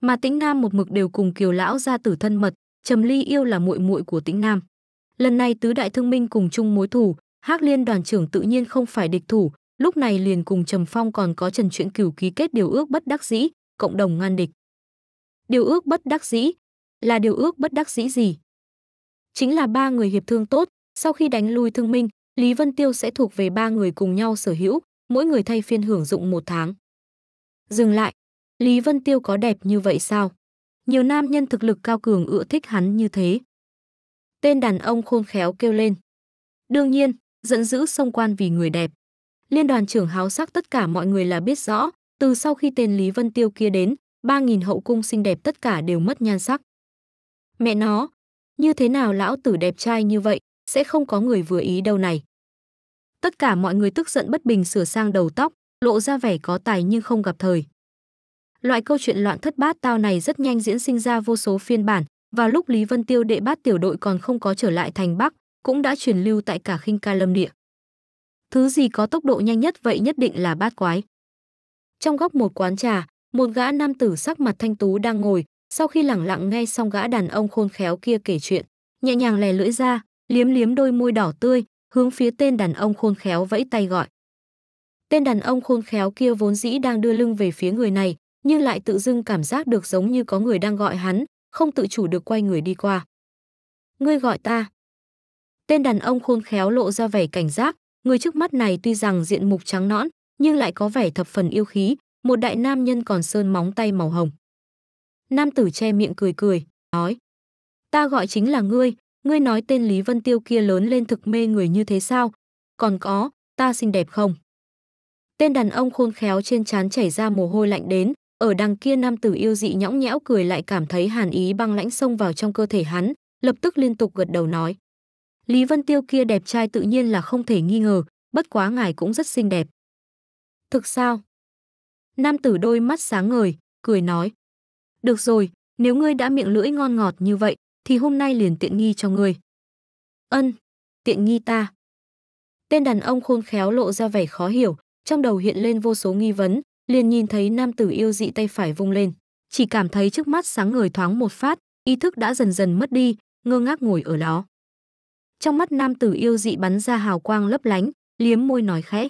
mà Tĩnh Nam một mực đều cùng Kiều lão gia tử thân mật, Trầm Ly yêu là muội muội của Tĩnh Nam. Lần này tứ đại thương minh cùng chung mối thù, Hắc Liên đoàn trưởng tự nhiên không phải địch thủ, lúc này liền cùng Trầm Phong còn có Trần chuyện Cửu ký kết điều ước bất đắc dĩ, cộng đồng ngăn địch. Điều ước bất đắc dĩ là điều ước bất đắc dĩ gì? Chính là ba người hiệp thương tốt, sau khi đánh lui thương minh, Lý Vân Tiêu sẽ thuộc về ba người cùng nhau sở hữu, mỗi người thay phiên hưởng dụng một tháng. Dừng lại, Lý Vân Tiêu có đẹp như vậy sao? Nhiều nam nhân thực lực cao cường ưa thích hắn như thế. Tên đàn ông khôn khéo kêu lên. Đương nhiên, giận dữ sông quan vì người đẹp. Liên đoàn trưởng háo sắc tất cả mọi người là biết rõ, từ sau khi tên Lý Vân Tiêu kia đến, 3.000 hậu cung xinh đẹp tất cả đều mất nhan sắc. Mẹ nó, như thế nào lão tử đẹp trai như vậy, sẽ không có người vừa ý đâu này. Tất cả mọi người tức giận bất bình sửa sang đầu tóc, lộ ra vẻ có tài nhưng không gặp thời. Loại câu chuyện loạn thất bát tao này rất nhanh diễn sinh ra vô số phiên bản, và lúc Lý Vân Tiêu đệ bát tiểu đội còn không có trở lại thành Bắc, cũng đã truyền lưu tại cả khinh ca lâm địa. Thứ gì có tốc độ nhanh nhất vậy nhất định là bát quái. Trong góc một quán trà, một gã nam tử sắc mặt thanh tú đang ngồi, sau khi lẳng lặng nghe xong gã đàn ông khôn khéo kia kể chuyện, nhẹ nhàng lè lưỡi ra, liếm liếm đôi môi đỏ tươi, hướng phía tên đàn ông khôn khéo vẫy tay gọi. Tên đàn ông khôn khéo kia vốn dĩ đang đưa lưng về phía người này, nhưng lại tự dưng cảm giác được giống như có người đang gọi hắn, không tự chủ được quay người đi qua. Ngươi gọi ta. Tên đàn ông khôn khéo lộ ra vẻ cảnh giác, người trước mắt này tuy rằng diện mục trắng nõn, nhưng lại có vẻ thập phần yêu khí, một đại nam nhân còn sơn móng tay màu hồng. Nam tử che miệng cười cười, nói. Ta gọi chính là ngươi, ngươi nói tên Lý Vân Tiêu kia lớn lên thực mê người như thế sao? Còn có, ta xinh đẹp không? Tên đàn ông khôn khéo trên trán chảy ra mồ hôi lạnh đến, ở đằng kia nam tử yêu dị nhõng nhẽo cười lại cảm thấy hàn ý băng lãnh xông vào trong cơ thể hắn, lập tức liên tục gật đầu nói. Lý Vân Tiêu kia đẹp trai tự nhiên là không thể nghi ngờ, bất quá ngài cũng rất xinh đẹp. Thực sao? Nam tử đôi mắt sáng ngời, cười nói. Được rồi, nếu ngươi đã miệng lưỡi ngon ngọt như vậy, thì hôm nay liền tiện nghi cho ngươi. Ân, tiện nghi ta. Tên đàn ông khôn khéo lộ ra vẻ khó hiểu, trong đầu hiện lên vô số nghi vấn, liền nhìn thấy nam tử yêu dị tay phải vung lên, chỉ cảm thấy trước mắt sáng ngời thoáng một phát, ý thức đã dần dần mất đi, ngơ ngác ngồi ở đó. Trong mắt nam tử yêu dị bắn ra hào quang lấp lánh, liếm môi nói khẽ: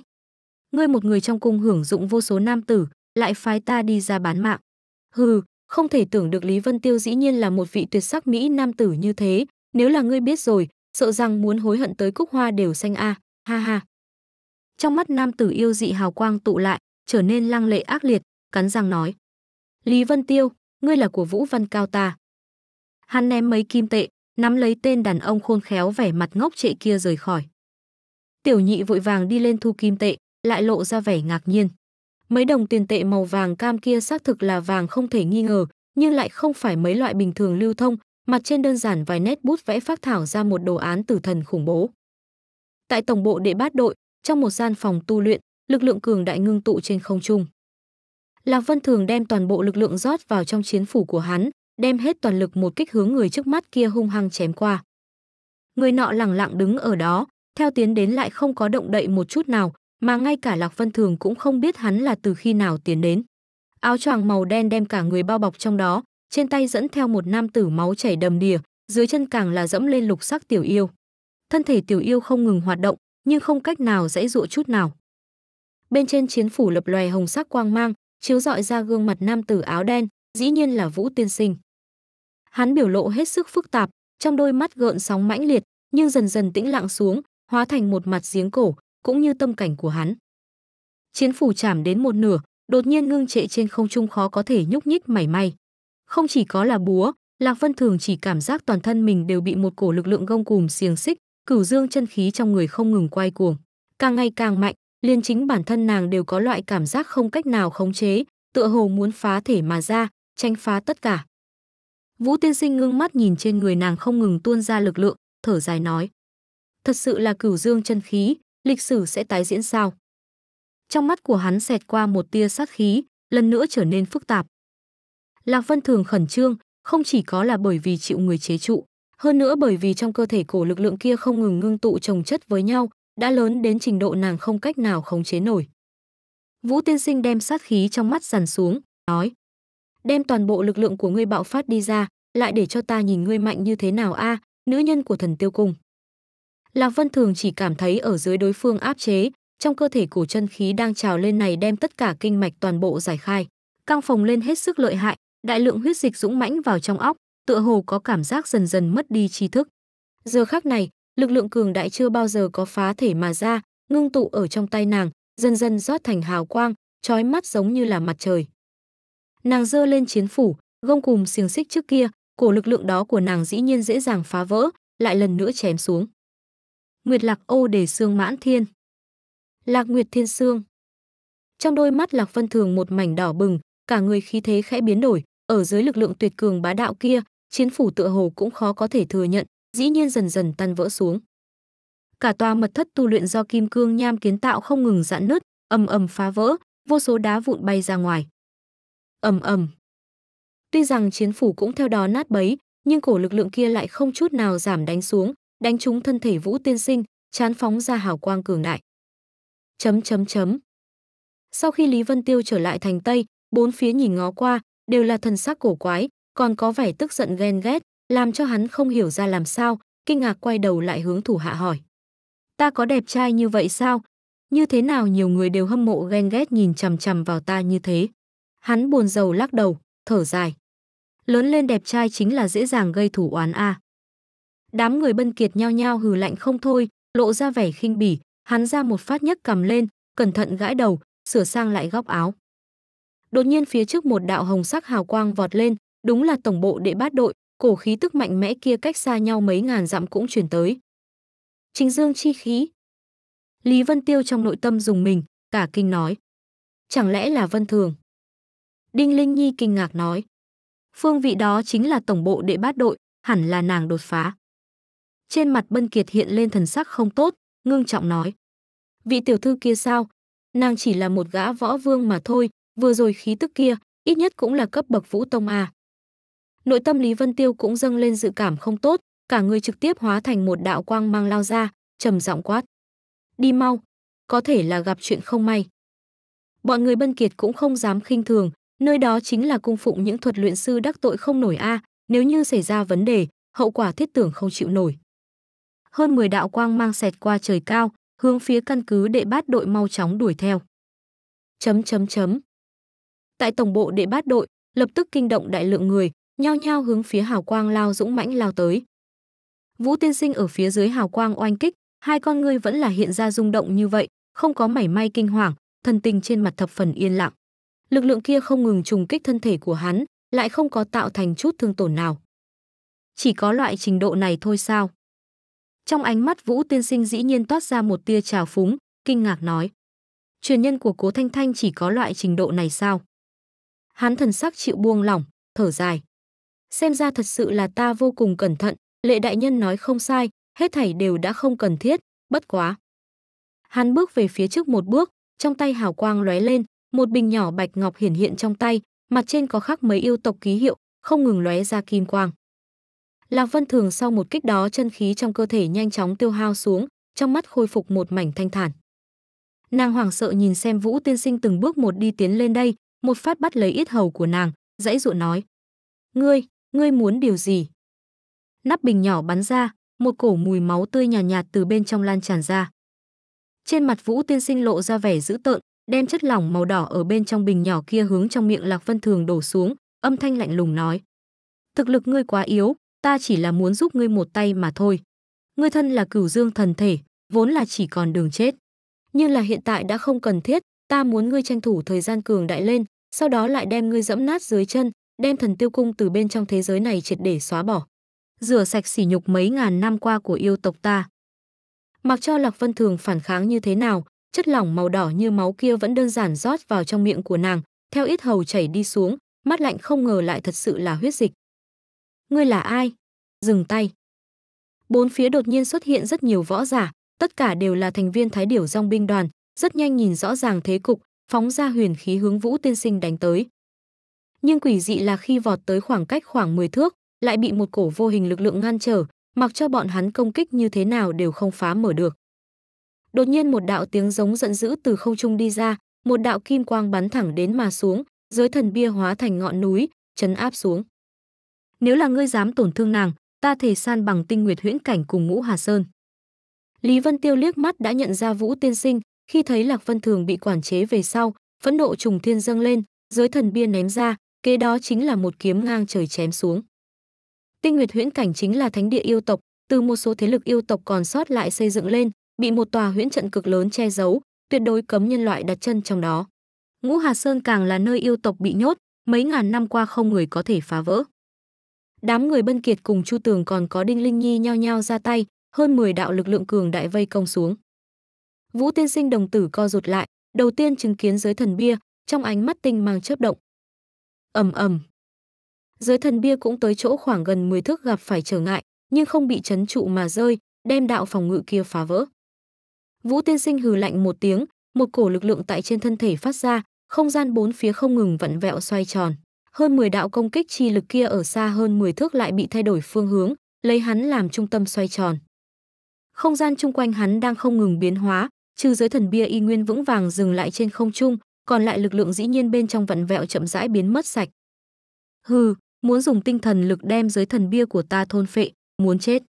"Ngươi một người trong cung hưởng dụng vô số nam tử, lại phái ta đi ra bán mạng." Hừ, không thể tưởng được Lý Vân Tiêu dĩ nhiên là một vị tuyệt sắc mỹ nam tử như thế, nếu là ngươi biết rồi, sợ rằng muốn hối hận tới cúc hoa đều xanh a, ha ha. Trong mắt nam tử yêu dị hào quang tụ lại, trở nên lăng lệ ác liệt, cắn răng nói. Lý Vân Tiêu, ngươi là của Vũ Văn Cao ta. Hắn ném mấy kim tệ, nắm lấy tên đàn ông khôn khéo vẻ mặt ngốc trệ kia rời khỏi. Tiểu nhị vội vàng đi lên thu kim tệ, lại lộ ra vẻ ngạc nhiên. Mấy đồng tiền tệ màu vàng cam kia xác thực là vàng không thể nghi ngờ, nhưng lại không phải mấy loại bình thường lưu thông, mặt trên đơn giản vài nét bút vẽ phác thảo ra một đồ án tử thần khủng bố. Tại tổng bộ đệ bát đội, trong một gian phòng tu luyện, lực lượng cường đại ngưng tụ trên không trung. Lạc Vân Thường đem toàn bộ lực lượng rót vào trong chiến phủ của hắn, đem hết toàn lực một kích hướng người trước mắt kia hung hăng chém qua. Người nọ lẳng lặng đứng ở đó, theo tiến đến lại không có động đậy một chút nào, mà ngay cả Lạc Vân Thường cũng không biết hắn là từ khi nào tiến đến. Áo choàng màu đen đem cả người bao bọc trong đó, trên tay dẫn theo một nam tử máu chảy đầm đìa, dưới chân càng là dẫm lên lục sắc tiểu yêu. Thân thể tiểu yêu không ngừng hoạt động, nhưng không cách nào dãy dụa chút nào bên trên chiến phủ lập loè hồng sắc quang mang, chiếu rọi ra gương mặt nam tử áo đen, dĩ nhiên là Vũ Tiên Sinh. Hắn biểu lộ hết sức phức tạp, trong đôi mắt gợn sóng mãnh liệt, nhưng dần dần tĩnh lặng xuống, hóa thành một mặt giếng cổ, cũng như tâm cảnh của hắn. Chiến phủ chạm đến một nửa, đột nhiên ngưng trệ trên không trung khó có thể nhúc nhích mảy may. Không chỉ có là búa, Lạc Vân Thường chỉ cảm giác toàn thân mình đều bị một cổ lực lượng gông cùm xiềng xích, cửu dương chân khí trong người không ngừng quay cuồng, càng ngày càng mạnh, liên chính bản thân nàng đều có loại cảm giác không cách nào khống chế, tựa hồ muốn phá thể mà ra, tranh phá tất cả. Vũ tiên sinh ngưng mắt nhìn trên người nàng không ngừng tuôn ra lực lượng, thở dài nói. Thật sự là cửu dương chân khí, lịch sử sẽ tái diễn sao? Trong mắt của hắn xẹt qua một tia sát khí, lần nữa trở nên phức tạp. Lạc Vân Thường khẩn trương, không chỉ có là bởi vì chịu người chế trụ, hơn nữa bởi vì trong cơ thể cổ lực lượng kia không ngừng ngưng tụ chồng chất với nhau, đã lớn đến trình độ nàng không cách nào khống chế nổi. Vũ tiên sinh đem sát khí trong mắt dằn xuống, nói. Đem toàn bộ lực lượng của ngươi bạo phát đi ra, lại để cho ta nhìn ngươi mạnh như thế nào a nữ nhân của thần tiêu cung. Lạc Vân Thường chỉ cảm thấy ở dưới đối phương áp chế, trong cơ thể cổ chân khí đang trào lên này đem tất cả kinh mạch toàn bộ giải khai. Căng phồng lên hết sức lợi hại, đại lượng huyết dịch dũng mãnh vào trong óc, tựa hồ có cảm giác dần dần mất đi tri thức. Giờ khác này, lực lượng cường đại chưa bao giờ có phá thể mà ra, ngưng tụ ở trong tay nàng, dần dần rót thành hào quang, trói mắt giống như là mặt trời. Nàng dơ lên chiến phủ, gông cùng xiềng xích trước kia, cổ lực lượng đó của nàng dĩ nhiên dễ dàng phá vỡ, lại lần nữa chém xuống. Nguyệt Lạc Ô để xương mãn thiên. Lạc Nguyệt Thiên Sương. Trong đôi mắt Lạc Vân Thường một mảnh đỏ bừng, cả người khí thế khẽ biến đổi, ở dưới lực lượng tuyệt cường bá đạo kia, chiến phủ tựa hồ cũng khó có thể thừa nhận, dĩ nhiên dần dần tan vỡ xuống. Cả tòa mật thất tu luyện do kim cương nham kiến tạo không ngừng giãn nứt, ầm ầm phá vỡ, vô số đá vụn bay ra ngoài. Ầm ầm. Tuy rằng chiến phủ cũng theo đó nát bấy, nhưng cổ lực lượng kia lại không chút nào giảm đánh xuống, đánh trúng thân thể Vũ Tiên Sinh, chán phóng ra hào quang cường đại. Chấm chấm chấm. Sau khi Lý Vân Tiêu trở lại thành Tây, bốn phía nhìn ngó qua, đều là thần sắc cổ quái, còn có vẻ tức giận ghen ghét, làm cho hắn không hiểu ra làm sao, kinh ngạc quay đầu lại hướng thủ hạ hỏi. Ta có đẹp trai như vậy sao? Như thế nào nhiều người đều hâm mộ ghen ghét nhìn chằm chằm vào ta như thế? Hắn buồn rầu lắc đầu, thở dài. Lớn lên đẹp trai chính là dễ dàng gây thủ oán a. À. Đám người bân kiệt nhao nhao hừ lạnh không thôi, lộ ra vẻ khinh bỉ, hắn ra một phát nhấc cầm lên, cẩn thận gãi đầu, sửa sang lại góc áo. Đột nhiên phía trước một đạo hồng sắc hào quang vọt lên, đúng là tổng bộ đệ bát đội, cổ khí tức mạnh mẽ kia cách xa nhau mấy ngàn dặm cũng chuyển tới. Chính dương chi khí. Lý Vân Tiêu trong nội tâm dùng mình, cả kinh nói. Chẳng lẽ là Vân Thường? Đinh Linh Nhi kinh ngạc nói. Phương vị đó chính là tổng bộ đệ bát đội, hẳn là nàng đột phá. Trên mặt Bân Kiệt hiện lên thần sắc không tốt, ngưng trọng nói. Vị tiểu thư kia sao? Nàng chỉ là một gã võ vương mà thôi, vừa rồi khí tức kia, ít nhất cũng là cấp bậc vũ tông à nội tâm Lý Vân Tiêu cũng dâng lên dự cảm không tốt, cả người trực tiếp hóa thành một đạo quang mang lao ra, trầm giọng quát. Đi mau, có thể là gặp chuyện không may. Bọn người Bân Kiệt cũng không dám khinh thường, nơi đó chính là cung phụng những thuật luyện sư đắc tội không nổi a, nếu như xảy ra vấn đề, hậu quả thiết tưởng không chịu nổi. Hơn 10 đạo quang mang xẹt qua trời cao, hướng phía căn cứ đệ bát đội mau chóng đuổi theo. Chấm chấm chấm. Tại tổng bộ đệ bát đội, lập tức kinh động đại lượng người, nhao nhao hướng phía hào quang lao dũng mãnh lao tới. Vũ Tiên Sinh ở phía dưới hào quang oanh kích, hai con ngươi vẫn là hiện ra rung động như vậy, không có mảy may kinh hoàng, thần tình trên mặt thập phần yên lặng. Lực lượng kia không ngừng trùng kích thân thể của hắn, lại không có tạo thành chút thương tổn nào. Chỉ có loại trình độ này thôi sao? Trong ánh mắt Vũ Tiên Sinh dĩ nhiên toát ra một tia trào phúng, kinh ngạc nói. Truyền nhân của Cố Thanh Thanh chỉ có loại trình độ này sao? Hắn thần sắc chịu buông lỏng, thở dài xem ra thật sự là ta vô cùng cẩn thận, lệ đại nhân nói không sai, hết thảy đều đã không cần thiết, bất quá. Hắn bước về phía trước một bước, trong tay hào quang lóe lên, một bình nhỏ bạch ngọc hiển hiện trong tay, mặt trên có khắc mấy yêu tộc ký hiệu, không ngừng lóe ra kim quang. Lạc Vân Thường sau một kích đó chân khí trong cơ thể nhanh chóng tiêu hao xuống, trong mắt khôi phục một mảnh thanh thản. Nàng hoảng sợ nhìn xem Vũ Tiên Sinh từng bước một đi tiến lên đây, một phát bắt lấy ít hầu của nàng, dãy dụ nói. Ngươi! ngươi muốn điều gì? Nắp bình nhỏ bắn ra, một cổ mùi máu tươi nhàn nhạt, nhạt từ bên trong lan tràn ra. Trên mặt Vũ Tiên Sinh lộ ra vẻ dữ tợn, đem chất lỏng màu đỏ ở bên trong bình nhỏ kia hướng trong miệng Lạc Vân Thường đổ xuống, âm thanh lạnh lùng nói: "Thực lực ngươi quá yếu, ta chỉ là muốn giúp ngươi một tay mà thôi. Ngươi thân là Cửu Dương thần thể, vốn là chỉ còn đường chết, nhưng là hiện tại đã không cần thiết, ta muốn ngươi tranh thủ thời gian cường đại lên, sau đó lại đem ngươi dẫm nát dưới chân, đem thần tiêu cung từ bên trong thế giới này triệt để xóa bỏ, rửa sạch sỉ nhục mấy ngàn năm qua của yêu tộc ta. Mặc cho Lạc Vân Thường phản kháng như thế nào, chất lỏng màu đỏ như máu kia vẫn đơn giản rót vào trong miệng của nàng, theo ít hầu chảy đi xuống, mắt lạnh không ngờ lại thật sự là huyết dịch. Ngươi là ai? Dừng tay. Bốn phía đột nhiên xuất hiện rất nhiều võ giả, tất cả đều là thành viên thái điểu dòng binh đoàn, rất nhanh nhìn rõ ràng thế cục, phóng ra huyền khí hướng Vũ Tiên Sinh đánh tới nhưng quỷ dị là khi vọt tới khoảng cách khoảng 10 thước, lại bị một cổ vô hình lực lượng ngăn trở, mặc cho bọn hắn công kích như thế nào đều không phá mở được. Đột nhiên một đạo tiếng giống giận dữ từ không trung đi ra, một đạo kim quang bắn thẳng đến mà xuống, giới thần bia hóa thành ngọn núi, chấn áp xuống. Nếu là ngươi dám tổn thương nàng, ta thể san bằng tinh nguyệt huyễn cảnh cùng ngũ Hà Sơn. Lý Vân Tiêu liếc mắt đã nhận ra Vũ Tiên Sinh, khi thấy Lạc Vân Thường bị quản chế về sau, phẫn nộ trùng thiên dâng lên, giới thần bia ném ra, kế đó chính là một kiếm ngang trời chém xuống. Tinh Nguyệt Huyễn Cảnh chính là thánh địa yêu tộc, từ một số thế lực yêu tộc còn sót lại xây dựng lên, bị một tòa huyễn trận cực lớn che giấu, tuyệt đối cấm nhân loại đặt chân trong đó. Ngũ Hà Sơn càng là nơi yêu tộc bị nhốt, mấy ngàn năm qua không người có thể phá vỡ. Đám người Bân Kiệt cùng Chu Tường còn có Đinh Linh Nhi nhao nhao ra tay, hơn 10 đạo lực lượng cường đại vây công xuống. Vũ Tiên Sinh đồng tử co rụt lại, đầu tiên chứng kiến giới thần bia, trong ánh mắt tinh mang chớp động, ầm ầm. giới thần bia cũng tới chỗ khoảng gần 10 thước gặp phải trở ngại, nhưng không bị chấn trụ mà rơi, đem đạo phòng ngự kia phá vỡ. Vũ Tiên Sinh hừ lạnh một tiếng, một cổ lực lượng tại trên thân thể phát ra, không gian bốn phía không ngừng vặn vẹo xoay tròn. Hơn 10 đạo công kích chi lực kia ở xa hơn 10 thước lại bị thay đổi phương hướng, lấy hắn làm trung tâm xoay tròn. Không gian chung quanh hắn đang không ngừng biến hóa, trừ giới thần bia y nguyên vững vàng dừng lại trên không trung, còn lại lực lượng dĩ nhiên bên trong vặn vẹo chậm rãi biến mất sạch. Hừ, muốn dùng tinh thần lực đem giới thần bia của ta thôn phệ, muốn chết.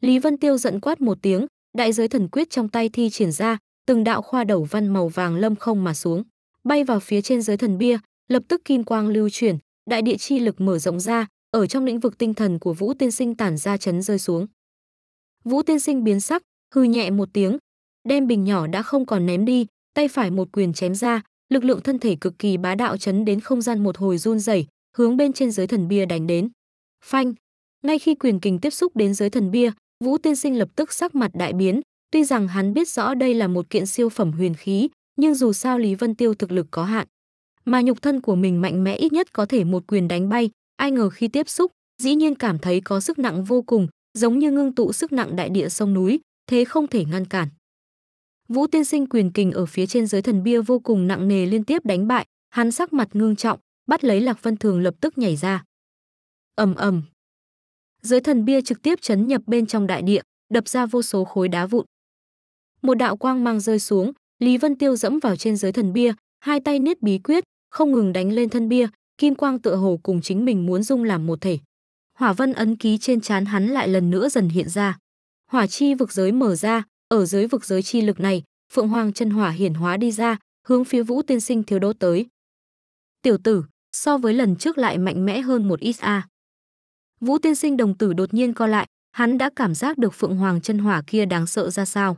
Lý Vân Tiêu giận quát một tiếng, đại giới thần quyết trong tay thi triển ra, từng đạo khoa đầu văn màu vàng lâm không mà xuống, bay vào phía trên giới thần bia, lập tức kim quang lưu chuyển, đại địa chi lực mở rộng ra, ở trong lĩnh vực tinh thần của Vũ Tiên Sinh tản ra chấn rơi xuống. Vũ Tiên Sinh biến sắc, hư nhẹ một tiếng, đem bình nhỏ đã không còn ném đi, tay phải một quyền chém ra, lực lượng thân thể cực kỳ bá đạo chấn đến không gian một hồi run rẩy, hướng bên trên giới thần bia đánh đến. Phanh! Ngay khi quyền kình tiếp xúc đến giới thần bia, Vũ Tiên Sinh lập tức sắc mặt đại biến, tuy rằng hắn biết rõ đây là một kiện siêu phẩm huyền khí, nhưng dù sao Lý Vân Tiêu thực lực có hạn, mà nhục thân của mình mạnh mẽ ít nhất có thể một quyền đánh bay, ai ngờ khi tiếp xúc, dĩ nhiên cảm thấy có sức nặng vô cùng, giống như ngưng tụ sức nặng đại địa sông núi, thế không thể ngăn cản. Vũ Tiên Sinh quyền kình ở phía trên giới thần bia vô cùng nặng nề liên tiếp đánh bại, hắn sắc mặt ngưng trọng, bắt lấy Lạc Vân Thường lập tức nhảy ra. Ầm ầm. Giới thần bia trực tiếp chấn nhập bên trong đại địa, đập ra vô số khối đá vụn. Một đạo quang mang rơi xuống, Lý Vân Tiêu dẫm vào trên giới thần bia, hai tay niết bí quyết, không ngừng đánh lên thân bia, kim quang tựa hồ cùng chính mình muốn dung làm một thể. Hỏa vân ấn ký trên trán hắn lại lần nữa dần hiện ra. Hỏa chi vực giới mở ra, ở dưới vực giới chi lực này, Phượng Hoàng chân hỏa hiển hóa đi ra, hướng phía Vũ Tiên Sinh thiếu đốt tới. "Tiểu tử, so với lần trước lại mạnh mẽ hơn một ít a." Vũ Tiên Sinh đồng tử đột nhiên co lại, hắn đã cảm giác được Phượng Hoàng chân hỏa kia đáng sợ ra sao.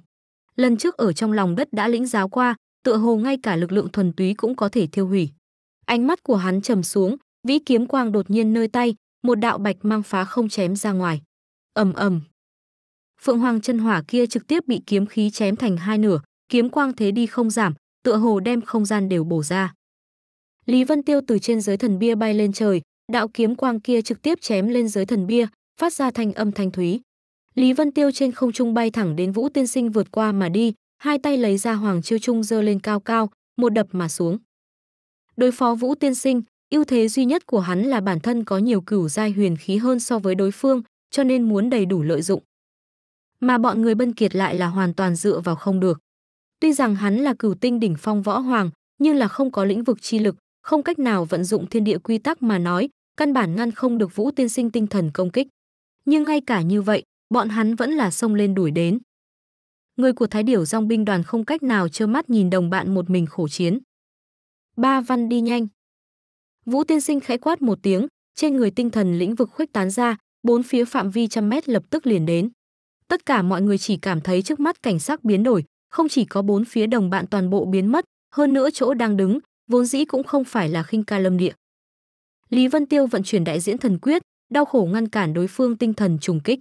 Lần trước ở trong lòng đất đã lĩnh giáo qua, tựa hồ ngay cả lực lượng thuần túy cũng có thể thiêu hủy. Ánh mắt của hắn trầm xuống, vĩ kiếm quang đột nhiên nơi tay, một đạo bạch mang phá không chém ra ngoài. Ầm ầm. Phượng Hoàng chân hỏa kia trực tiếp bị kiếm khí chém thành hai nửa, kiếm quang thế đi không giảm, tựa hồ đem không gian đều bổ ra. Lý Vân Tiêu từ trên giới thần bia bay lên trời, đạo kiếm quang kia trực tiếp chém lên giới thần bia, phát ra thanh âm thanh thúy. Lý Vân Tiêu trên không trung bay thẳng đến Vũ Tiên Sinh vượt qua mà đi, hai tay lấy ra hoàng chiêu trung giơ lên cao cao, một đập mà xuống. Đối phó Vũ Tiên Sinh, ưu thế duy nhất của hắn là bản thân có nhiều cửu giai huyền khí hơn so với đối phương, cho nên muốn đầy đủ lợi dụng mà bọn người Bân Kiệt lại là hoàn toàn dựa vào không được. Tuy rằng hắn là cửu tinh đỉnh phong võ hoàng, nhưng là không có lĩnh vực chi lực, không cách nào vận dụng thiên địa quy tắc mà nói, căn bản ngăn không được Vũ Tiên Sinh tinh thần công kích. Nhưng ngay cả như vậy, bọn hắn vẫn là xông lên đuổi đến. Người của Thái Điểu Dòng binh đoàn không cách nào trơ mắt nhìn đồng bạn một mình khổ chiến. Ba văn đi nhanh. Vũ Tiên Sinh khẽ quát một tiếng, trên người tinh thần lĩnh vực khuếch tán ra, bốn phía phạm vi trăm mét lập tức liền đến tất cả mọi người chỉ cảm thấy trước mắt cảnh sắc biến đổi, không chỉ có bốn phía đồng bạn toàn bộ biến mất, hơn nữa chỗ đang đứng, vốn dĩ cũng không phải là khinh ca lâm địa. Lý Vân Tiêu vận chuyển đại diễn thần quyết, đau khổ ngăn cản đối phương tinh thần trùng kích.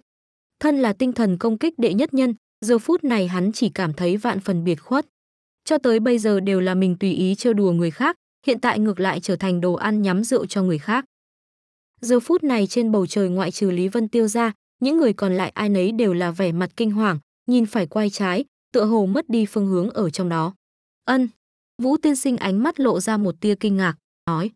Thân là tinh thần công kích đệ nhất nhân, giờ phút này hắn chỉ cảm thấy vạn phần biệt khuất. Cho tới bây giờ đều là mình tùy ý trêu đùa người khác, hiện tại ngược lại trở thành đồ ăn nhắm rượu cho người khác. Giờ phút này trên bầu trời ngoại trừ Lý Vân Tiêu ra, những người còn lại ai nấy đều là vẻ mặt kinh hoàng, nhìn phải quay trái, tựa hồ mất đi phương hướng ở trong đó. Ân, Vũ tiên sinh ánh mắt lộ ra một tia kinh ngạc, nói.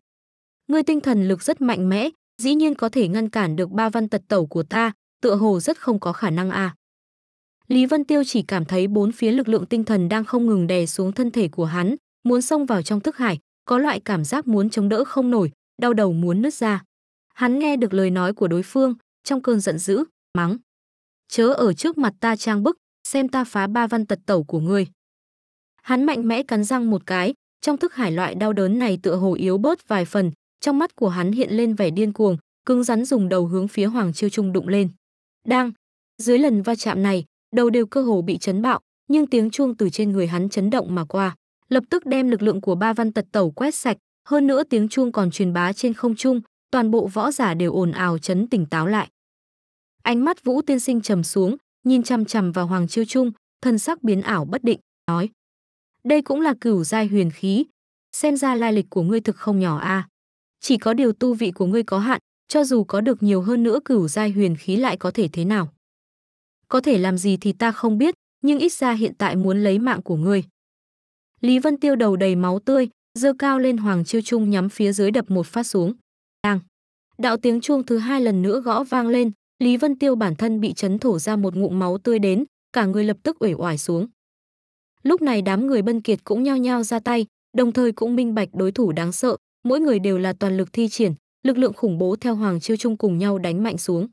Ngươi tinh thần lực rất mạnh mẽ, dĩ nhiên có thể ngăn cản được ba văn tật tẩu của ta, tựa hồ rất không có khả năng à. Lý Vân Tiêu chỉ cảm thấy bốn phía lực lượng tinh thần đang không ngừng đè xuống thân thể của hắn, muốn xông vào trong thức hải, có loại cảm giác muốn chống đỡ không nổi, đau đầu muốn nứt ra. Hắn nghe được lời nói của đối phương, trong cơn giận dữ, mắng. Chớ ở trước mặt ta trang bức, xem ta phá ba văn tật tẩu của ngươi. Hắn mạnh mẽ cắn răng một cái, trong thức hải loại đau đớn này tựa hồ yếu bớt vài phần, trong mắt của hắn hiện lên vẻ điên cuồng, cứng rắn dùng đầu hướng phía Hoàng Chiêu Trung đụng lên. Đang, dưới lần va chạm này, đầu đều cơ hồ bị chấn bạo, nhưng tiếng chuông từ trên người hắn chấn động mà qua, lập tức đem lực lượng của ba văn tật tẩu quét sạch, hơn nữa tiếng chuông còn truyền bá trên không trung, toàn bộ võ giả đều ồn ào chấn tỉnh táo lại. Ánh mắt Vũ Tiên Sinh trầm xuống, nhìn chằm chằm vào Hoàng Chiêu Trung, thân sắc biến ảo bất định, nói: "Đây cũng là cửu giai huyền khí, xem ra lai lịch của ngươi thực không nhỏ a. À. Chỉ có điều tu vị của ngươi có hạn, cho dù có được nhiều hơn nữa cửu giai huyền khí lại có thể thế nào? Có thể làm gì thì ta không biết, nhưng ít ra hiện tại muốn lấy mạng của ngươi." Lý Vân Tiêu đầu đầy máu tươi, giơ cao lên Hoàng Chiêu Trung nhắm phía dưới đập một phát xuống. Đang. Đạo tiếng chuông thứ hai lần nữa gõ vang lên, Lý Vân Tiêu bản thân bị chấn thổ ra một ngụm máu tươi đến, cả người lập tức uể oải xuống. Lúc này đám người Bân Kiệt cũng nhao nhao ra tay, đồng thời cũng minh bạch đối thủ đáng sợ, mỗi người đều là toàn lực thi triển, lực lượng khủng bố theo Hoàng Chiêu Trung cùng nhau đánh mạnh xuống.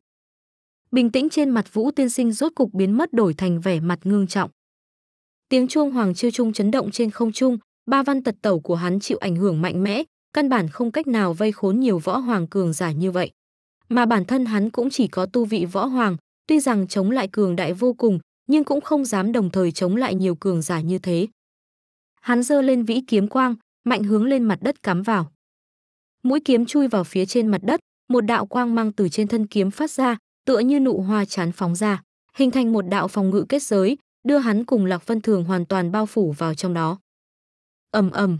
Bình tĩnh trên mặt Vũ Tiên Sinh rốt cục biến mất đổi thành vẻ mặt ngương trọng. Tiếng chuông Hoàng Chiêu Trung chấn động trên không trung, ba văn tật tẩu của hắn chịu ảnh hưởng mạnh mẽ, căn bản không cách nào vây khốn nhiều võ hoàng cường giả như vậy mà bản thân hắn cũng chỉ có tu vị võ hoàng, tuy rằng chống lại cường đại vô cùng, nhưng cũng không dám đồng thời chống lại nhiều cường giả như thế. Hắn giơ lên vĩ kiếm quang, mạnh hướng lên mặt đất cắm vào. Mũi kiếm chui vào phía trên mặt đất, một đạo quang mang từ trên thân kiếm phát ra, tựa như nụ hoa chán phóng ra, hình thành một đạo phòng ngự kết giới, đưa hắn cùng Lạc Vân Thường hoàn toàn bao phủ vào trong đó. Ầm ầm.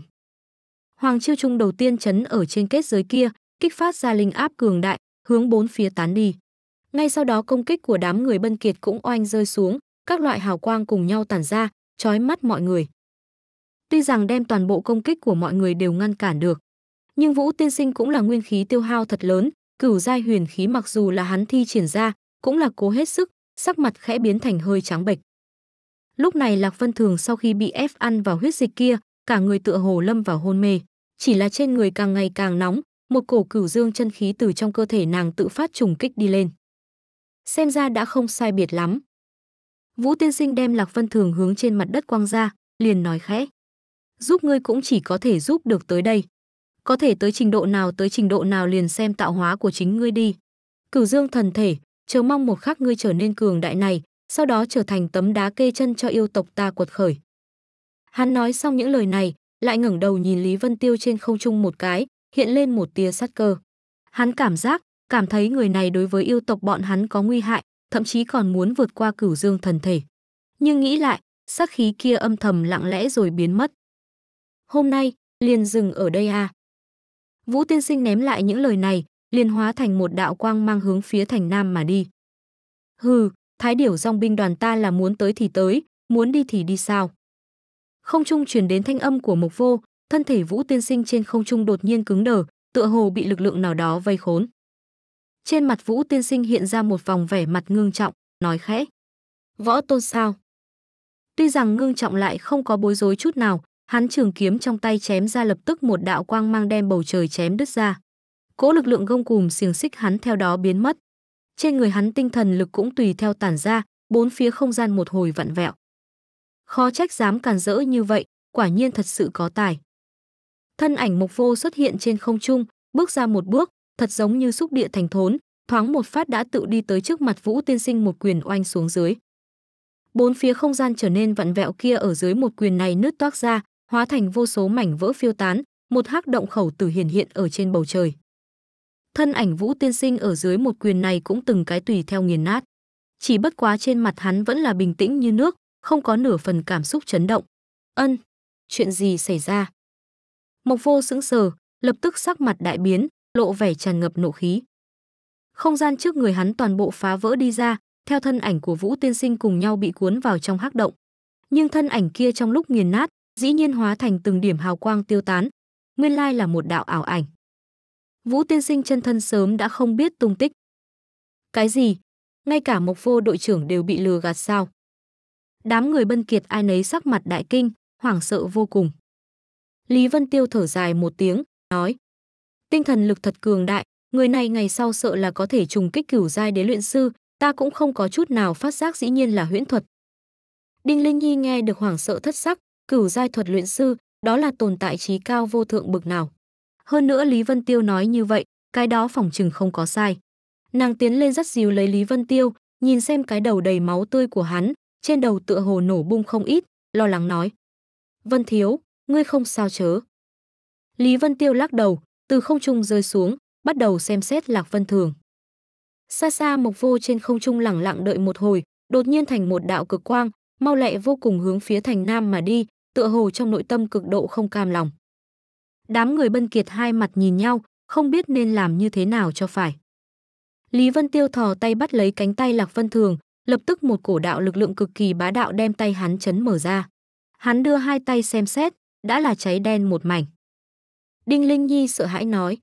Hoàng Chiêu Trung đầu tiên chấn ở trên kết giới kia, kích phát ra linh áp cường đại, hướng bốn phía tán đi. Ngay sau đó công kích của đám người Bân Kiệt cũng oanh rơi xuống, các loại hào quang cùng nhau tản ra, trói mắt mọi người. Tuy rằng đem toàn bộ công kích của mọi người đều ngăn cản được, nhưng Vũ Tiên Sinh cũng là nguyên khí tiêu hao thật lớn, cửu giai huyền khí mặc dù là hắn thi triển ra, cũng là cố hết sức, sắc mặt khẽ biến thành hơi trắng bệch. Lúc này Lạc Vân Thường sau khi bị ép ăn vào huyết dịch kia, cả người tựa hồ lâm vào hôn mê, chỉ là trên người càng ngày càng nóng, một cổ cửu dương chân khí từ trong cơ thể nàng tự phát trùng kích đi lên. Xem ra đã không sai biệt lắm. Vũ tiên sinh đem Lạc Vân Thường hướng trên mặt đất quang ra, liền nói khẽ. Giúp ngươi cũng chỉ có thể giúp được tới đây. Có thể tới trình độ nào tới trình độ nào liền xem tạo hóa của chính ngươi đi. Cửu dương thần thể, chờ mong một khắc ngươi trở nên cường đại này, sau đó trở thành tấm đá kê chân cho yêu tộc ta quật khởi. Hắn nói xong những lời này, lại ngẩng đầu nhìn Lý Vân Tiêu trên không trung một cái, hiện lên một tia sát cơ. Hắn cảm giác, cảm thấy người này đối với yêu tộc bọn hắn có nguy hại, thậm chí còn muốn vượt qua cửu dương thần thể. Nhưng nghĩ lại, sắc khí kia âm thầm lặng lẽ rồi biến mất. Hôm nay, liền dừng ở đây à. Vũ tiên sinh ném lại những lời này, liền hóa thành một đạo quang mang hướng phía thành nam mà đi. Hừ, thái điểu dòng binh đoàn ta là muốn tới thì tới, muốn đi thì đi sao. Không trung truyền đến thanh âm của mục vô, thân thể Vũ Tiên Sinh trên không trung đột nhiên cứng đờ, tựa hồ bị lực lượng nào đó vây khốn. Trên mặt Vũ Tiên Sinh hiện ra một vòng vẻ mặt ngưng trọng, nói khẽ: "Võ Tôn sao?" Tuy rằng ngưng trọng lại không có bối rối chút nào, hắn trường kiếm trong tay chém ra lập tức một đạo quang mang đem bầu trời chém đứt ra. Cỗ lực lượng gông cùm xiềng xích hắn theo đó biến mất. Trên người hắn tinh thần lực cũng tùy theo tản ra, bốn phía không gian một hồi vặn vẹo. Khó trách dám càn rỡ như vậy, quả nhiên thật sự có tài thân ảnh mộc vô xuất hiện trên không trung, bước ra một bước, thật giống như xúc địa thành thốn, thoáng một phát đã tự đi tới trước mặt Vũ Tiên Sinh một quyền oanh xuống dưới. Bốn phía không gian trở nên vặn vẹo kia ở dưới một quyền này nứt toác ra, hóa thành vô số mảnh vỡ phiêu tán, một hắc động khẩu tử hiển hiện ở trên bầu trời. Thân ảnh Vũ Tiên Sinh ở dưới một quyền này cũng từng cái tùy theo nghiền nát. Chỉ bất quá trên mặt hắn vẫn là bình tĩnh như nước, không có nửa phần cảm xúc chấn động. Ân, chuyện gì xảy ra? Mộc Vô sững sờ, lập tức sắc mặt đại biến, lộ vẻ tràn ngập nộ khí. Không gian trước người hắn toàn bộ phá vỡ đi ra, theo thân ảnh của Vũ Tiên Sinh cùng nhau bị cuốn vào trong hắc động. Nhưng thân ảnh kia trong lúc nghiền nát, dĩ nhiên hóa thành từng điểm hào quang tiêu tán, nguyên lai là một đạo ảo ảnh. Vũ Tiên Sinh chân thân sớm đã không biết tung tích. Cái gì? Ngay cả Mộc Vô đội trưởng đều bị lừa gạt sao? Đám người Bân Kiệt ai nấy sắc mặt đại kinh, hoảng sợ vô cùng. Lý Vân Tiêu thở dài một tiếng, nói: "Tinh thần lực thật cường đại, người này ngày sau sợ là có thể trùng kích cửu giai đế luyện sư, ta cũng không có chút nào phát giác dĩ nhiên là huyễn thuật." Đinh Linh Nhi nghe được hoảng sợ thất sắc, cửu giai thuật luyện sư, đó là tồn tại trí cao vô thượng bực nào. Hơn nữa Lý Vân Tiêu nói như vậy, cái đó phòng chừng không có sai. Nàng tiến lên dắt dìu lấy Lý Vân Tiêu, nhìn xem cái đầu đầy máu tươi của hắn, trên đầu tựa hồ nổ bung không ít, lo lắng nói. Vân Thiếu, ngươi không sao chớ. Lý Vân Tiêu lắc đầu, từ không trung rơi xuống, bắt đầu xem xét Lạc Vân Thường. Xa xa Mộc Vô trên không trung lẳng lặng đợi một hồi, đột nhiên thành một đạo cực quang, mau lẹ vô cùng hướng phía thành Nam mà đi, tựa hồ trong nội tâm cực độ không cam lòng. Đám người Bân Kiệt hai mặt nhìn nhau, không biết nên làm như thế nào cho phải. Lý Vân Tiêu thò tay bắt lấy cánh tay Lạc Vân Thường, lập tức một cổ đạo lực lượng cực kỳ bá đạo đem tay hắn chấn mở ra. Hắn đưa hai tay xem xét, đã là cháy đen một mảnh. Đinh Linh Nhi sợ hãi nói.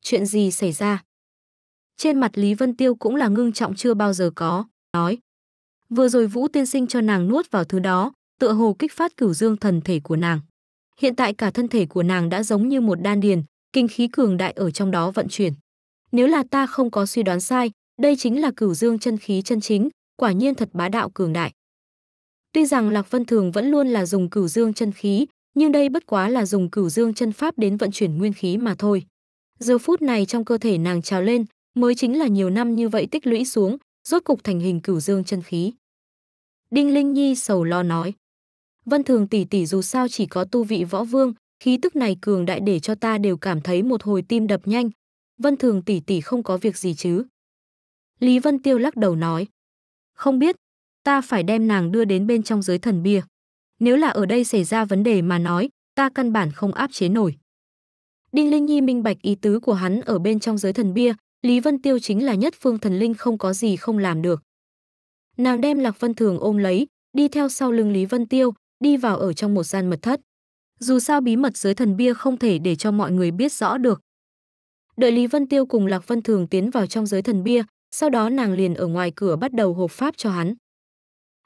Chuyện gì xảy ra? Trên mặt Lý Vân Tiêu cũng là ngưng trọng chưa bao giờ có, nói. Vừa rồi Vũ Tiên Sinh cho nàng nuốt vào thứ đó, tựa hồ kích phát cửu dương thần thể của nàng. Hiện tại cả thân thể của nàng đã giống như một đan điền, kinh khí cường đại ở trong đó vận chuyển. Nếu là ta không có suy đoán sai, đây chính là cửu dương chân khí chân chính, quả nhiên thật bá đạo cường đại. Tuy rằng Lạc Vân Thường vẫn luôn là dùng cửu dương chân khí, nhưng đây bất quá là dùng cửu dương chân pháp đến vận chuyển nguyên khí mà thôi. Giờ phút này trong cơ thể nàng trào lên, mới chính là nhiều năm như vậy tích lũy xuống, rốt cục thành hình cửu dương chân khí. Đinh Linh Nhi sầu lo nói. Vân Thường tỷ tỷ dù sao chỉ có tu vị võ vương, khí tức này cường đại để cho ta đều cảm thấy một hồi tim đập nhanh. Vân Thường tỷ tỷ không có việc gì chứ? Lý Vân Tiêu lắc đầu nói. Không biết, ta phải đem nàng đưa đến bên trong giới thần bia nếu là ở đây xảy ra vấn đề mà nói, ta căn bản không áp chế nổi. Đinh Linh Nhi minh bạch ý tứ của hắn ở bên trong giới thần bia, Lý Vân Tiêu chính là nhất phương thần linh không có gì không làm được. Nàng đem Lạc Vân Thường ôm lấy, đi theo sau lưng Lý Vân Tiêu, đi vào ở trong một gian mật thất. Dù sao bí mật giới thần bia không thể để cho mọi người biết rõ được. Đợi Lý Vân Tiêu cùng Lạc Vân Thường tiến vào trong giới thần bia, sau đó nàng liền ở ngoài cửa bắt đầu hộp pháp cho hắn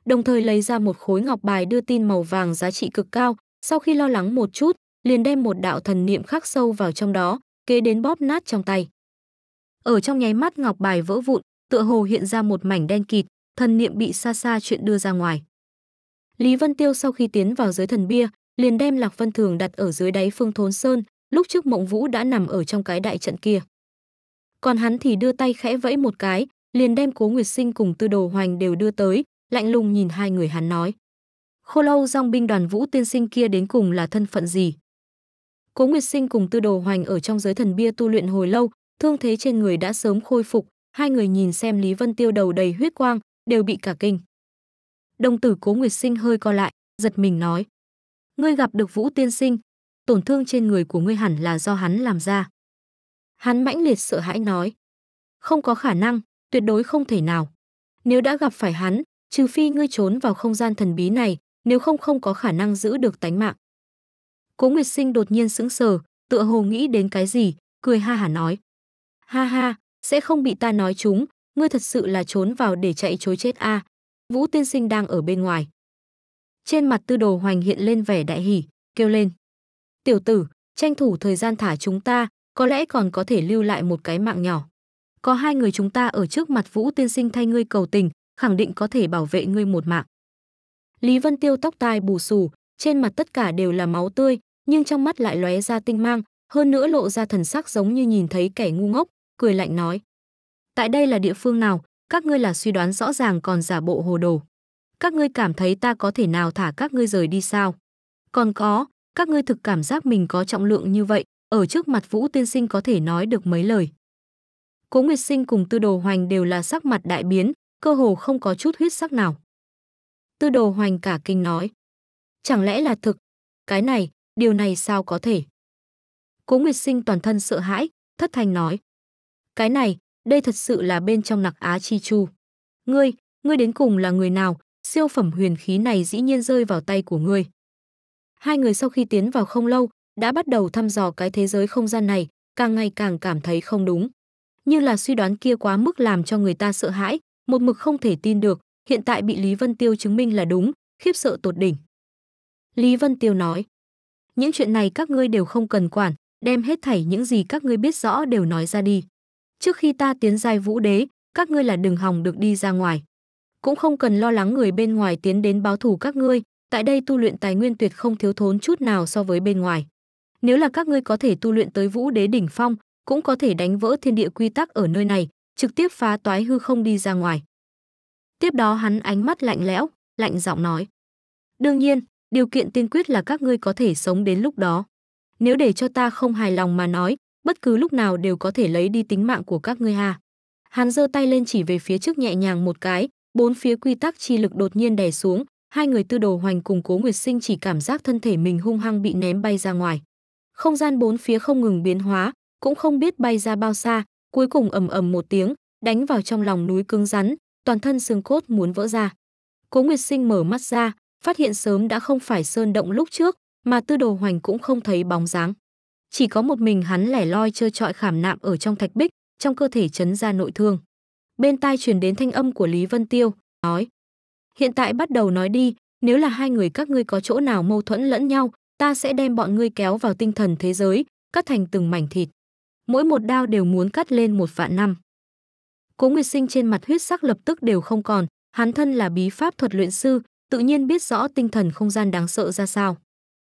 đồng thời lấy ra một khối ngọc bài đưa tin màu vàng giá trị cực cao, sau khi lo lắng một chút, liền đem một đạo thần niệm khắc sâu vào trong đó, kế đến bóp nát trong tay. Ở trong nháy mắt ngọc bài vỡ vụn, tựa hồ hiện ra một mảnh đen kịt, thần niệm bị xa xa chuyện đưa ra ngoài. Lý Vân Tiêu sau khi tiến vào dưới thần bia, liền đem Lạc Vân Thường đặt ở dưới đáy Phương Thốn Sơn, lúc trước Mộng Vũ đã nằm ở trong cái đại trận kia. Còn hắn thì đưa tay khẽ vẫy một cái, liền đem Cố Nguyệt Sinh cùng Tư Đồ Hoành đều đưa tới, lạnh lùng nhìn hai người hắn nói. Khô lâu dòng binh đoàn vũ tiên sinh kia đến cùng là thân phận gì? Cố Nguyệt Sinh cùng Tư Đồ Hoành ở trong giới thần bia tu luyện hồi lâu, thương thế trên người đã sớm khôi phục, hai người nhìn xem Lý Vân Tiêu đầu đầy huyết quang, đều bị cả kinh. Đồng tử Cố Nguyệt Sinh hơi co lại, giật mình nói: "Ngươi gặp được Vũ tiên sinh, tổn thương trên người của ngươi hẳn là do hắn làm ra." Hắn mãnh liệt sợ hãi nói: "Không có khả năng, tuyệt đối không thể nào. Nếu đã gặp phải hắn, trừ phi ngươi trốn vào không gian thần bí này, nếu không không có khả năng giữ được tánh mạng. Cố Nguyệt Sinh đột nhiên sững sờ, tựa hồ nghĩ đến cái gì, cười ha hả nói. Ha ha, sẽ không bị ta nói chúng, ngươi thật sự là trốn vào để chạy chối chết a. À. Vũ tiên sinh đang ở bên ngoài. Trên mặt tư đồ hoành hiện lên vẻ đại hỉ, kêu lên. Tiểu tử, tranh thủ thời gian thả chúng ta, có lẽ còn có thể lưu lại một cái mạng nhỏ. Có hai người chúng ta ở trước mặt Vũ tiên sinh thay ngươi cầu tình, khẳng định có thể bảo vệ ngươi một mạng. Lý Vân Tiêu tóc tai bù xù, trên mặt tất cả đều là máu tươi, nhưng trong mắt lại lóe ra tinh mang, hơn nữa lộ ra thần sắc giống như nhìn thấy kẻ ngu ngốc, cười lạnh nói. Tại đây là địa phương nào, các ngươi là suy đoán rõ ràng còn giả bộ hồ đồ. Các ngươi cảm thấy ta có thể nào thả các ngươi rời đi sao? Còn có, các ngươi thực cảm giác mình có trọng lượng như vậy, ở trước mặt Vũ Tiên Sinh có thể nói được mấy lời. Cố Nguyệt Sinh cùng Tư Đồ Hoành đều là sắc mặt đại biến, cơ hồ không có chút huyết sắc nào. Tư đồ hoành cả kinh nói. Chẳng lẽ là thực? Cái này, điều này sao có thể? Cố Nguyệt Sinh toàn thân sợ hãi, thất thanh nói. Cái này, đây thật sự là bên trong nặc Á Chi Chu. Ngươi, ngươi đến cùng là người nào, siêu phẩm huyền khí này dĩ nhiên rơi vào tay của ngươi. Hai người sau khi tiến vào không lâu, đã bắt đầu thăm dò cái thế giới không gian này, càng ngày càng cảm thấy không đúng. Như là suy đoán kia quá mức làm cho người ta sợ hãi, một mực không thể tin được, hiện tại bị Lý Vân Tiêu chứng minh là đúng, khiếp sợ tột đỉnh. Lý Vân Tiêu nói, những chuyện này các ngươi đều không cần quản, đem hết thảy những gì các ngươi biết rõ đều nói ra đi. Trước khi ta tiến giai vũ đế, các ngươi là đừng hòng được đi ra ngoài. Cũng không cần lo lắng người bên ngoài tiến đến báo thù các ngươi, tại đây tu luyện tài nguyên tuyệt không thiếu thốn chút nào so với bên ngoài. Nếu là các ngươi có thể tu luyện tới vũ đế đỉnh phong, cũng có thể đánh vỡ thiên địa quy tắc ở nơi này, trực tiếp phá toái hư không đi ra ngoài. Tiếp đó hắn ánh mắt lạnh lẽo, lạnh giọng nói. Đương nhiên, điều kiện tiên quyết là các ngươi có thể sống đến lúc đó. Nếu để cho ta không hài lòng mà nói, bất cứ lúc nào đều có thể lấy đi tính mạng của các ngươi ha. Hắn giơ tay lên chỉ về phía trước nhẹ nhàng một cái, bốn phía quy tắc chi lực đột nhiên đè xuống, hai người tư đồ hoành cùng cố nguyệt sinh chỉ cảm giác thân thể mình hung hăng bị ném bay ra ngoài. Không gian bốn phía không ngừng biến hóa, cũng không biết bay ra bao xa, cuối cùng ầm ầm một tiếng, đánh vào trong lòng núi cứng rắn, toàn thân xương cốt muốn vỡ ra. Cố Nguyệt Sinh mở mắt ra, phát hiện sớm đã không phải sơn động lúc trước, mà Tư Đồ Hoành cũng không thấy bóng dáng. Chỉ có một mình hắn lẻ loi chơi trọi khảm nạm ở trong thạch bích, trong cơ thể chấn ra nội thương. Bên tai truyền đến thanh âm của Lý Vân Tiêu, nói: "Hiện tại bắt đầu nói đi, nếu là hai người các ngươi có chỗ nào mâu thuẫn lẫn nhau, ta sẽ đem bọn ngươi kéo vào tinh thần thế giới, cắt thành từng mảnh thịt." mỗi một đao đều muốn cắt lên một vạn năm. Cố Nguyệt Sinh trên mặt huyết sắc lập tức đều không còn, hắn thân là bí pháp thuật luyện sư, tự nhiên biết rõ tinh thần không gian đáng sợ ra sao.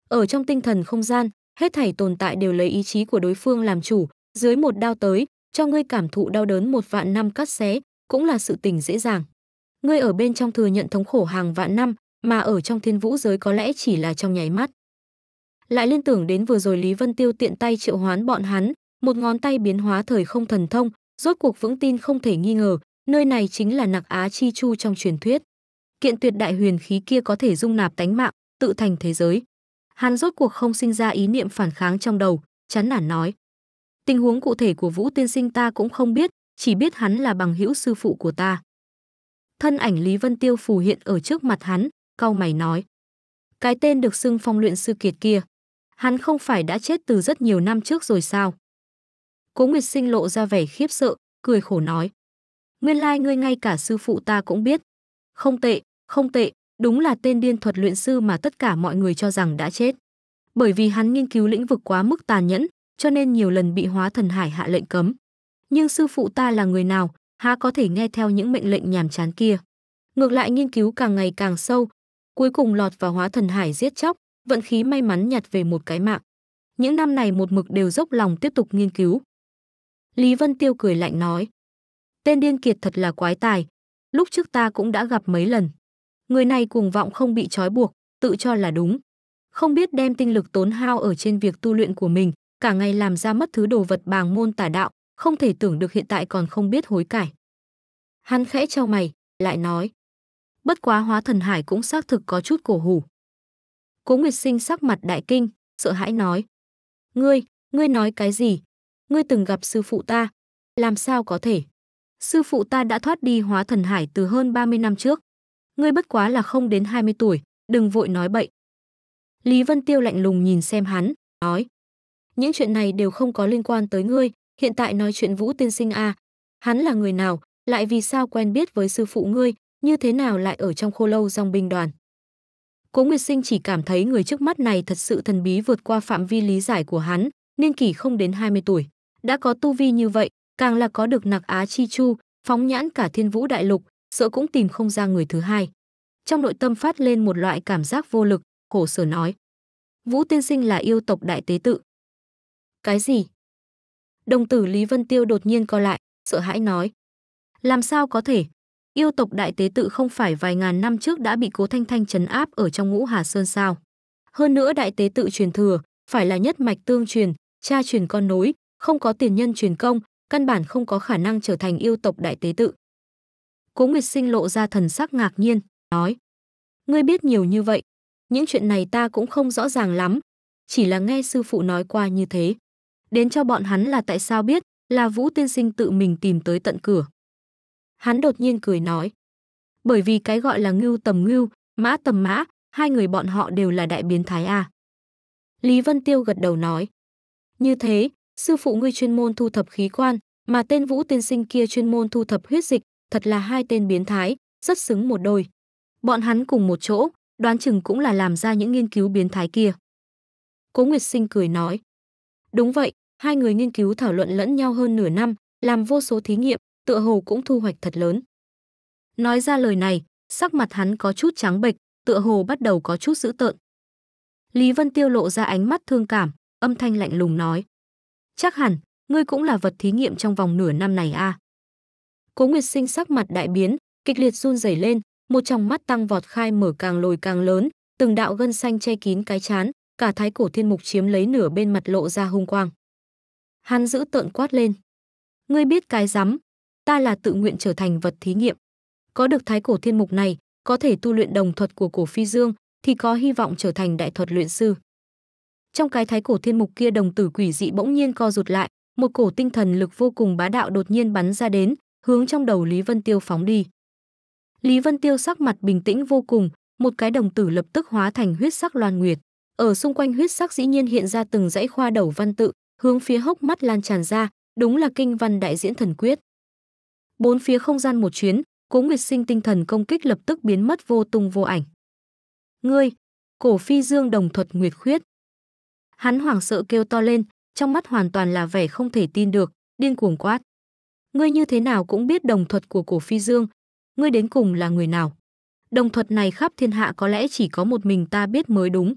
Ở trong tinh thần không gian, hết thảy tồn tại đều lấy ý chí của đối phương làm chủ, dưới một đao tới, cho ngươi cảm thụ đau đớn một vạn năm cắt xé, cũng là sự tình dễ dàng. Ngươi ở bên trong thừa nhận thống khổ hàng vạn năm, mà ở trong thiên vũ giới có lẽ chỉ là trong nháy mắt. Lại liên tưởng đến vừa rồi Lý Vân Tiêu tiện tay triệu hoán bọn hắn, một ngón tay biến hóa thời không thần thông, rốt cuộc vững tin không thể nghi ngờ, nơi này chính là Nặc Á Chi Chu trong truyền thuyết. Kiện tuyệt đại huyền khí kia có thể dung nạp tánh mạng, tự thành thế giới. Hắn rốt cuộc không sinh ra ý niệm phản kháng trong đầu, chán nản nói: "Tình huống cụ thể của Vũ Tiên Sinh ta cũng không biết, chỉ biết hắn là bằng hữu sư phụ của ta." Thân ảnh Lý Vân Tiêu phù hiện ở trước mặt hắn, cau mày nói: "Cái tên được xưng phong luyện sư kiệt kia, hắn không phải đã chết từ rất nhiều năm trước rồi sao?" Cố Nguyệt Sinh lộ ra vẻ khiếp sợ, cười khổ nói. Nguyên lai like ngươi ngay cả sư phụ ta cũng biết. Không tệ, không tệ, đúng là tên điên thuật luyện sư mà tất cả mọi người cho rằng đã chết. Bởi vì hắn nghiên cứu lĩnh vực quá mức tàn nhẫn, cho nên nhiều lần bị hóa thần hải hạ lệnh cấm. Nhưng sư phụ ta là người nào, há có thể nghe theo những mệnh lệnh nhàm chán kia. Ngược lại nghiên cứu càng ngày càng sâu, cuối cùng lọt vào hóa thần hải giết chóc, vận khí may mắn nhặt về một cái mạng. Những năm này một mực đều dốc lòng tiếp tục nghiên cứu. Lý Vân Tiêu cười lạnh nói. Tên điên kiệt thật là quái tài. Lúc trước ta cũng đã gặp mấy lần. Người này cuồng vọng không bị trói buộc, tự cho là đúng. Không biết đem tinh lực tốn hao ở trên việc tu luyện của mình, cả ngày làm ra mất thứ đồ vật bàng môn tả đạo, không thể tưởng được hiện tại còn không biết hối cải. Hắn khẽ trao mày, lại nói. Bất quá hóa thần hải cũng xác thực có chút cổ hủ. Cố Nguyệt Sinh sắc mặt đại kinh, sợ hãi nói. Ngươi, ngươi nói cái gì, ngươi từng gặp sư phụ ta. Làm sao có thể? Sư phụ ta đã thoát đi hóa thần hải từ hơn 30 năm trước. Ngươi bất quá là không đến 20 tuổi, đừng vội nói bậy. Lý Vân Tiêu lạnh lùng nhìn xem hắn, nói. Những chuyện này đều không có liên quan tới ngươi, hiện tại nói chuyện Vũ Tiên Sinh a Hắn là người nào, lại vì sao quen biết với sư phụ ngươi, như thế nào lại ở trong khô lâu dòng binh đoàn. Cố Nguyệt Sinh chỉ cảm thấy người trước mắt này thật sự thần bí vượt qua phạm vi lý giải của hắn, niên kỷ không đến 20 tuổi đã có tu vi như vậy, càng là có được nặc á chi chu, phóng nhãn cả thiên vũ đại lục, sợ cũng tìm không ra người thứ hai. Trong nội tâm phát lên một loại cảm giác vô lực, khổ sở nói. Vũ tiên sinh là yêu tộc đại tế tự. Cái gì? Đồng tử Lý Vân Tiêu đột nhiên co lại, sợ hãi nói. Làm sao có thể? Yêu tộc đại tế tự không phải vài ngàn năm trước đã bị cố thanh thanh chấn áp ở trong ngũ Hà Sơn sao. Hơn nữa đại tế tự truyền thừa, phải là nhất mạch tương truyền, cha truyền con nối, không có tiền nhân truyền công, căn bản không có khả năng trở thành yêu tộc đại tế tự. Cố Nguyệt Sinh lộ ra thần sắc ngạc nhiên, nói: "Ngươi biết nhiều như vậy, những chuyện này ta cũng không rõ ràng lắm, chỉ là nghe sư phụ nói qua như thế. Đến cho bọn hắn là tại sao biết, là Vũ tiên sinh tự mình tìm tới tận cửa." Hắn đột nhiên cười nói: "Bởi vì cái gọi là ngưu tầm ngưu, mã tầm mã, hai người bọn họ đều là đại biến thái a." À. Lý Vân Tiêu gật đầu nói: "Như thế, sư phụ ngươi chuyên môn thu thập khí quan, mà tên Vũ tiên sinh kia chuyên môn thu thập huyết dịch, thật là hai tên biến thái, rất xứng một đôi. Bọn hắn cùng một chỗ, đoán chừng cũng là làm ra những nghiên cứu biến thái kia. Cố Nguyệt Sinh cười nói. Đúng vậy, hai người nghiên cứu thảo luận lẫn nhau hơn nửa năm, làm vô số thí nghiệm, tựa hồ cũng thu hoạch thật lớn. Nói ra lời này, sắc mặt hắn có chút trắng bệch, tựa hồ bắt đầu có chút dữ tợn. Lý Vân Tiêu lộ ra ánh mắt thương cảm, âm thanh lạnh lùng nói. Chắc hẳn, ngươi cũng là vật thí nghiệm trong vòng nửa năm này a. À. Cố Nguyệt Sinh sắc mặt đại biến, kịch liệt run rẩy lên, một tròng mắt tăng vọt khai mở càng lồi càng lớn, từng đạo gân xanh che kín cái chán, cả thái cổ thiên mục chiếm lấy nửa bên mặt lộ ra hung quang. Hắn giữ tợn quát lên. Ngươi biết cái rắm, ta là tự nguyện trở thành vật thí nghiệm. Có được thái cổ thiên mục này, có thể tu luyện đồng thuật của cổ phi dương, thì có hy vọng trở thành đại thuật luyện sư trong cái thái cổ thiên mục kia đồng tử quỷ dị bỗng nhiên co rụt lại một cổ tinh thần lực vô cùng bá đạo đột nhiên bắn ra đến hướng trong đầu lý vân tiêu phóng đi lý vân tiêu sắc mặt bình tĩnh vô cùng một cái đồng tử lập tức hóa thành huyết sắc loan nguyệt ở xung quanh huyết sắc dĩ nhiên hiện ra từng dãy khoa đầu văn tự hướng phía hốc mắt lan tràn ra đúng là kinh văn đại diễn thần quyết bốn phía không gian một chuyến cố nguyệt sinh tinh thần công kích lập tức biến mất vô tung vô ảnh ngươi cổ phi dương đồng thuật nguyệt khuyết Hắn hoảng sợ kêu to lên, trong mắt hoàn toàn là vẻ không thể tin được, điên cuồng quát. Ngươi như thế nào cũng biết đồng thuật của cổ phi dương, ngươi đến cùng là người nào? Đồng thuật này khắp thiên hạ có lẽ chỉ có một mình ta biết mới đúng.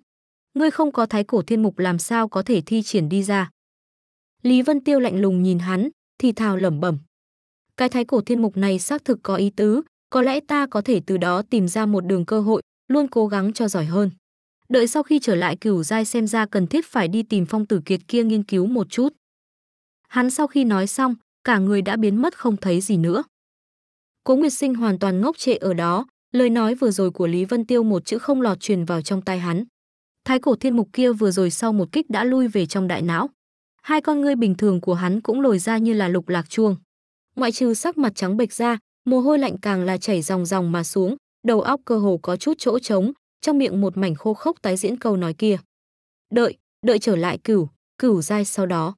Ngươi không có thái cổ thiên mục làm sao có thể thi triển đi ra. Lý Vân Tiêu lạnh lùng nhìn hắn, thì thào lẩm bẩm. Cái thái cổ thiên mục này xác thực có ý tứ, có lẽ ta có thể từ đó tìm ra một đường cơ hội, luôn cố gắng cho giỏi hơn đợi sau khi trở lại cửu giai xem ra cần thiết phải đi tìm phong tử kiệt kia nghiên cứu một chút hắn sau khi nói xong cả người đã biến mất không thấy gì nữa cố nguyệt sinh hoàn toàn ngốc trệ ở đó lời nói vừa rồi của lý vân tiêu một chữ không lọt truyền vào trong tai hắn thái cổ thiên mục kia vừa rồi sau một kích đã lui về trong đại não hai con ngươi bình thường của hắn cũng lồi ra như là lục lạc chuông ngoại trừ sắc mặt trắng bệch ra mồ hôi lạnh càng là chảy ròng ròng mà xuống đầu óc cơ hồ có chút chỗ trống trong miệng một mảnh khô khốc tái diễn câu nói kia. Đợi, đợi trở lại cửu, cửu dai sau đó.